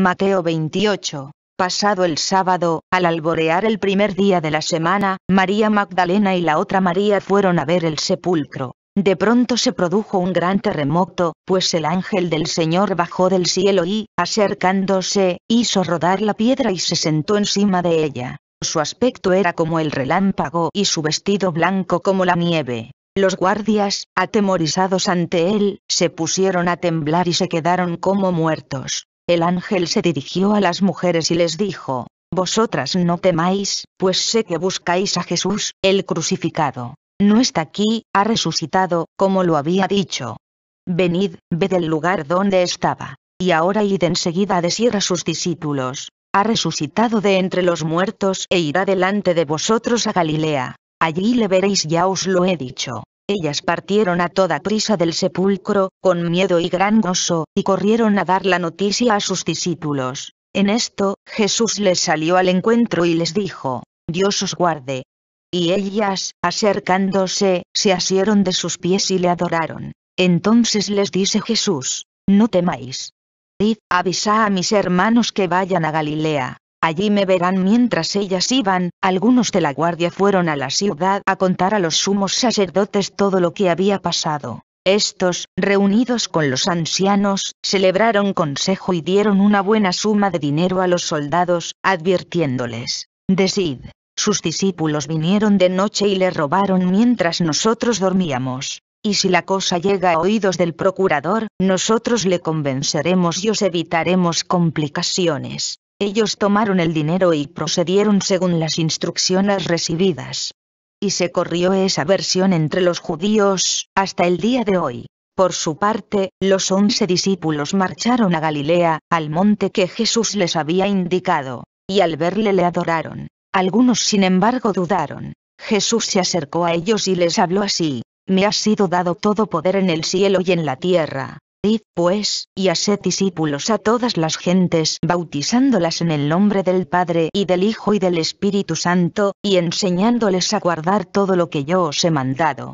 Mateo 28. Pasado el sábado, al alborear el primer día de la semana, María Magdalena y la otra María fueron a ver el sepulcro. De pronto se produjo un gran terremoto, pues el ángel del Señor bajó del cielo y, acercándose, hizo rodar la piedra y se sentó encima de ella. Su aspecto era como el relámpago y su vestido blanco como la nieve. Los guardias, atemorizados ante él, se pusieron a temblar y se quedaron como muertos. El ángel se dirigió a las mujeres y les dijo, Vosotras no temáis, pues sé que buscáis a Jesús, el crucificado. No está aquí, ha resucitado, como lo había dicho. Venid, ved el lugar donde estaba. Y ahora id enseguida a decir a sus discípulos, ha resucitado de entre los muertos e irá delante de vosotros a Galilea. Allí le veréis ya os lo he dicho. Ellas partieron a toda prisa del sepulcro, con miedo y gran gozo, y corrieron a dar la noticia a sus discípulos. En esto, Jesús les salió al encuentro y les dijo, Dios os guarde. Y ellas, acercándose, se asieron de sus pies y le adoraron. Entonces les dice Jesús, no temáis. Id, avisa a mis hermanos que vayan a Galilea, Allí me verán mientras ellas iban, algunos de la guardia fueron a la ciudad a contar a los sumos sacerdotes todo lo que había pasado. Estos, reunidos con los ancianos, celebraron consejo y dieron una buena suma de dinero a los soldados, advirtiéndoles, Decid, sus discípulos vinieron de noche y le robaron mientras nosotros dormíamos. Y si la cosa llega a oídos del procurador, nosotros le convenceremos y os evitaremos complicaciones. Ellos tomaron el dinero y procedieron según las instrucciones recibidas. Y se corrió esa versión entre los judíos, hasta el día de hoy. Por su parte, los once discípulos marcharon a Galilea, al monte que Jesús les había indicado, y al verle le adoraron. Algunos sin embargo dudaron. Jesús se acercó a ellos y les habló así, Me ha sido dado todo poder en el cielo y en la tierra. Id pues, y haced discípulos a todas las gentes, bautizándolas en el nombre del Padre y del Hijo y del Espíritu Santo, y enseñándoles a guardar todo lo que yo os he mandado.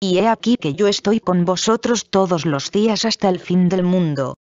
Y he aquí que yo estoy con vosotros todos los días hasta el fin del mundo.